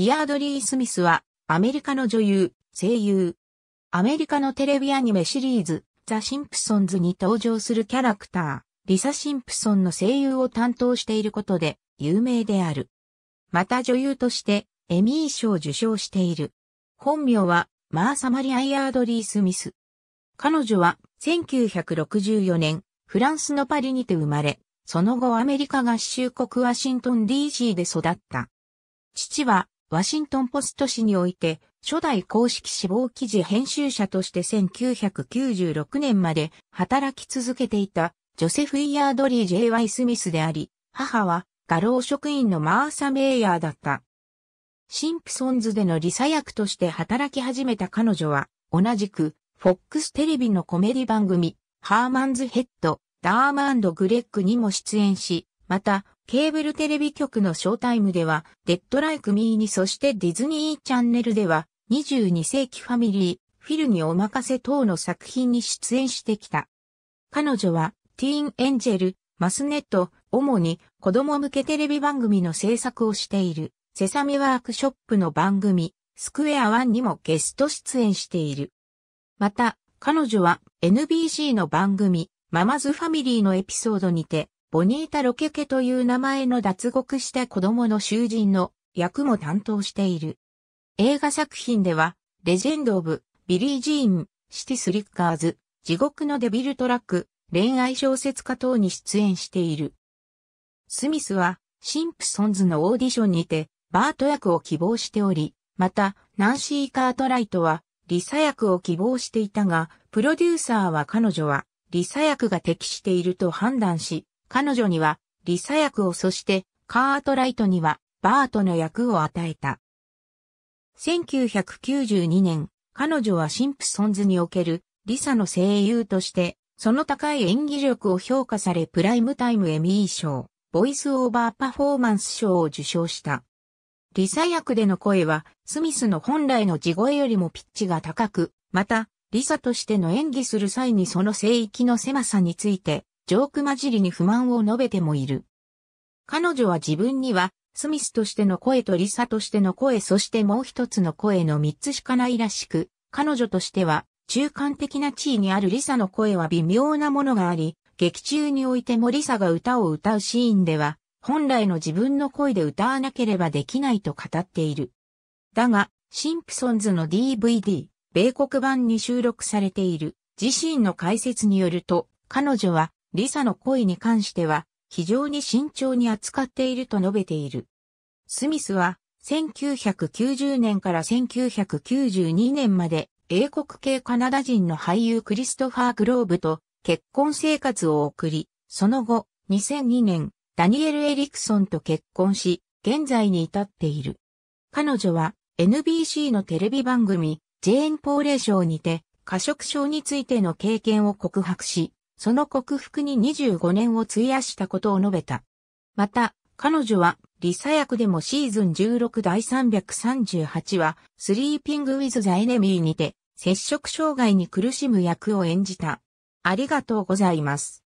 イアードリー・スミスは、アメリカの女優、声優。アメリカのテレビアニメシリーズ、ザ・シンプソンズに登場するキャラクター、リサ・シンプソンの声優を担当していることで、有名である。また女優として、エミー賞を受賞している。本名は、マーサ・マリア・イアードリー・スミス。彼女は、1964年、フランスのパリにて生まれ、その後アメリカ合衆国ワシントン DC で育った。父は、ワシントンポスト紙において、初代公式死亡記事編集者として1996年まで働き続けていた、ジョセフ・イヤードリー・ J.Y. スミスであり、母は、画廊職員のマーサ・メイヤーだった。シンプソンズでのリサ役として働き始めた彼女は、同じく、フォックステレビのコメディ番組、ハーマンズ・ヘッド、ダーマンド・グレッグにも出演し、また、ケーブルテレビ局のショータイムでは、デッドライクミーにそしてディズニーチャンネルでは、22世紀ファミリー、フィルにお任せ等の作品に出演してきた。彼女は、ティーンエンジェル、マスネット、主に子供向けテレビ番組の制作をしている、セサミワークショップの番組、スクエアワンにもゲスト出演している。また、彼女は NBC の番組、ママズファミリーのエピソードにて、ボニータ・ロケケという名前の脱獄した子供の囚人の役も担当している。映画作品では、レジェンド・オブ・ビリー・ジーン、シティ・スリッカーズ、地獄のデビル・トラック、恋愛小説家等に出演している。スミスは、シンプソンズのオーディションにて、バート役を希望しており、また、ナンシー・カートライトは、リサ役を希望していたが、プロデューサーは彼女は、リサ役が適していると判断し、彼女にはリサ役をそしてカートライトにはバートの役を与えた。1992年、彼女はシンプソンズにおけるリサの声優として、その高い演技力を評価されプライムタイムエミー賞、ボイスオーバーパフォーマンス賞を受賞した。リサ役での声は、スミスの本来の地声よりもピッチが高く、また、リサとしての演技する際にその聖域の狭さについて、ジョーク混じりに不満を述べてもいる。彼女は自分には、スミスとしての声とリサとしての声そしてもう一つの声の三つしかないらしく、彼女としては、中間的な地位にあるリサの声は微妙なものがあり、劇中においてもリサが歌を歌うシーンでは、本来の自分の声で歌わなければできないと語っている。だが、シンプソンズの DVD、米国版に収録されている、自身の解説によると、彼女はリサの恋に関しては、非常に慎重に扱っていると述べている。スミスは、1990年から1992年まで、英国系カナダ人の俳優クリストファー・グローブと結婚生活を送り、その後、2002年、ダニエル・エリクソンと結婚し、現在に至っている。彼女は NBC のテレビ番組、ジェーン・ポーレー賞にて、過食症についての経験を告白し、その克服に25年を費やしたことを述べた。また、彼女は、リサ役でもシーズン16第338話、スリーピングウィズ・ザ・エネミーにて、接触障害に苦しむ役を演じた。ありがとうございます。